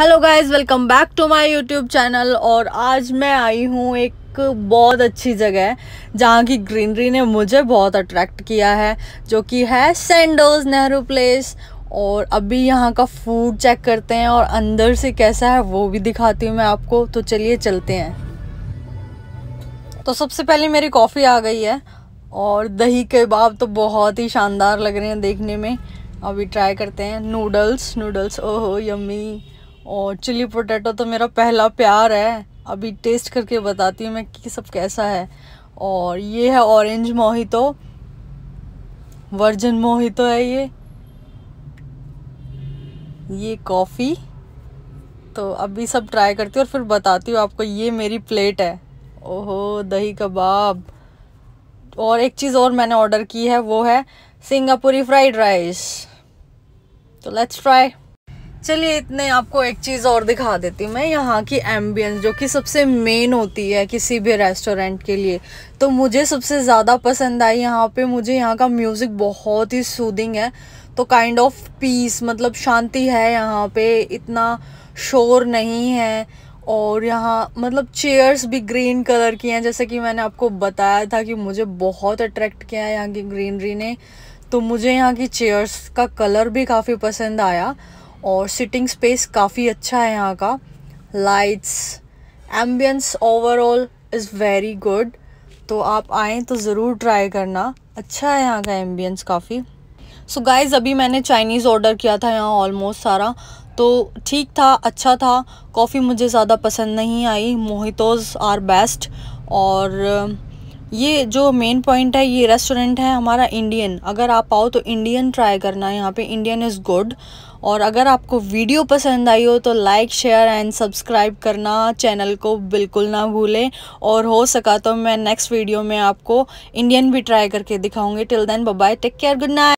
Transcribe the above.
hello guys welcome back to my YouTube channel और आज मैं आई हूँ एक बहुत अच्छी जगह जहाँ की ग्रीनरी ने मुझे बहुत अट्रैक्ट किया है जो कि है सेंडोज नेहरू प्लेस और अभी यहाँ का फूड चेक करते हैं और अंदर से कैसा है वो भी दिखाती हूँ मैं आपको तो चलिए चलते हैं तो सबसे पहले मेरी कॉफ़ी आ गई है और दही कबाब तो बहुत ही शानदार लग रहे हैं देखने में अभी ट्राई करते हैं नूडल्स नूडल्स ओहो यम्मी और चिली पोटैटो तो मेरा पहला प्यार है अभी टेस्ट करके बताती हूँ मैं कि सब कैसा है और ये है ऑरेंज मोहितो वर्जन मोहितो है ये ये कॉफ़ी तो अभी सब ट्राई करती हूँ और फिर बताती हूँ आपको ये मेरी प्लेट है ओहो दही कबाब और एक चीज़ और मैंने ऑर्डर की है वो है सिंगापुरी फ्राइड राइस तो लेट्स ट्राई चलिए इतने आपको एक चीज़ और दिखा देती हूँ मैं यहाँ की एम्बियंस जो कि सबसे मेन होती है किसी भी रेस्टोरेंट के लिए तो मुझे सबसे ज़्यादा पसंद आई यहाँ पे मुझे यहाँ का म्यूज़िक बहुत ही सूदिंग है तो काइंड ऑफ पीस मतलब शांति है यहाँ पे इतना शोर नहीं है और यहाँ मतलब चेयर्स भी ग्रीन कलर की हैं जैसे कि मैंने आपको बताया था कि मुझे बहुत अट्रैक्ट किया है यहाँ की ग्रीनरी ने तो मुझे यहाँ की चेयर्स का कलर भी काफ़ी पसंद आया और सिटिंग स्पेस काफ़ी अच्छा है यहाँ का lights ambience overall is very good तो आप आएँ तो ज़रूर ट्राई करना अच्छा है यहाँ का एम्बियंस काफ़ी सो so गाइज़ अभी मैंने चाइनीज़ ऑर्डर किया था यहाँ ऑलमोस्ट सारा तो ठीक था अच्छा था कॉफ़ी मुझे ज़्यादा पसंद नहीं आई मोहितोज़ आर बेस्ट और ये जो मेन पॉइंट है ये रेस्टोरेंट है हमारा इंडियन अगर आप आओ तो इंडियन ट्राई करना यहाँ पे इंडियन इज़ गुड और अगर आपको वीडियो पसंद आई हो तो लाइक शेयर एंड सब्सक्राइब करना चैनल को बिल्कुल ना भूलें और हो सका तो मैं नेक्स्ट वीडियो में आपको इंडियन भी ट्राई करके दिखाऊंगी till then bye take care good night